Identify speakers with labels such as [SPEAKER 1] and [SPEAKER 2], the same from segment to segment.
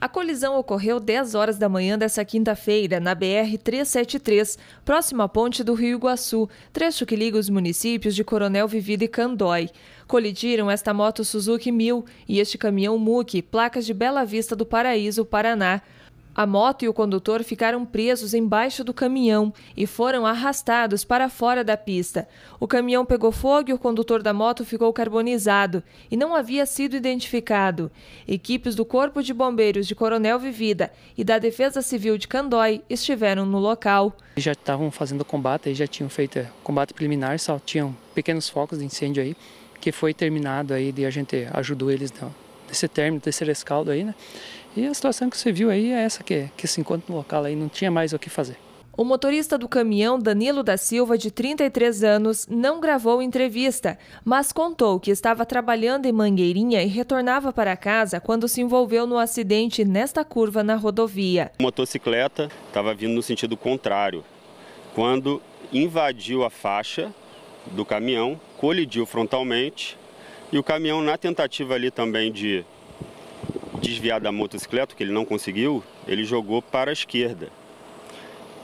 [SPEAKER 1] A colisão ocorreu 10 horas da manhã dessa quinta-feira, na BR-373, próxima à ponte do Rio Iguaçu, trecho que liga os municípios de Coronel Vivida e Candói. Colidiram esta moto Suzuki 1000 e este caminhão Muki, placas de Bela Vista do Paraíso, Paraná. A moto e o condutor ficaram presos embaixo do caminhão e foram arrastados para fora da pista. O caminhão pegou fogo e o condutor da moto ficou carbonizado e não havia sido identificado. Equipes do Corpo de Bombeiros de Coronel Vivida e da Defesa Civil de Candói estiveram no local.
[SPEAKER 2] Já estavam fazendo combate, e já tinham feito eh, combate preliminar, só tinham pequenos focos de incêndio aí, que foi terminado aí e a gente ajudou eles não desse término, desse rescaldo aí, né? E a situação que você viu aí é essa que, que se encontra no local aí, não tinha mais o que fazer.
[SPEAKER 1] O motorista do caminhão, Danilo da Silva, de 33 anos, não gravou entrevista, mas contou que estava trabalhando em Mangueirinha e retornava para casa quando se envolveu no acidente nesta curva na rodovia.
[SPEAKER 3] A motocicleta estava vindo no sentido contrário. Quando invadiu a faixa do caminhão, colidiu frontalmente e o caminhão, na tentativa ali também de desviar da motocicleta, que ele não conseguiu, ele jogou para a esquerda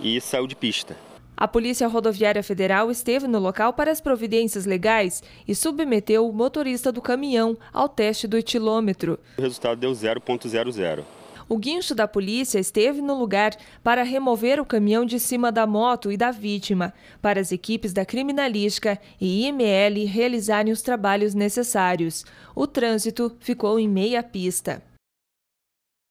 [SPEAKER 3] e saiu de pista.
[SPEAKER 1] A Polícia Rodoviária Federal esteve no local para as providências legais e submeteu o motorista do caminhão ao teste do etilômetro.
[SPEAKER 3] O resultado deu 0,00.
[SPEAKER 1] O guincho da polícia esteve no lugar para remover o caminhão de cima da moto e da vítima, para as equipes da Criminalística e IML realizarem os trabalhos necessários. O trânsito ficou em meia pista.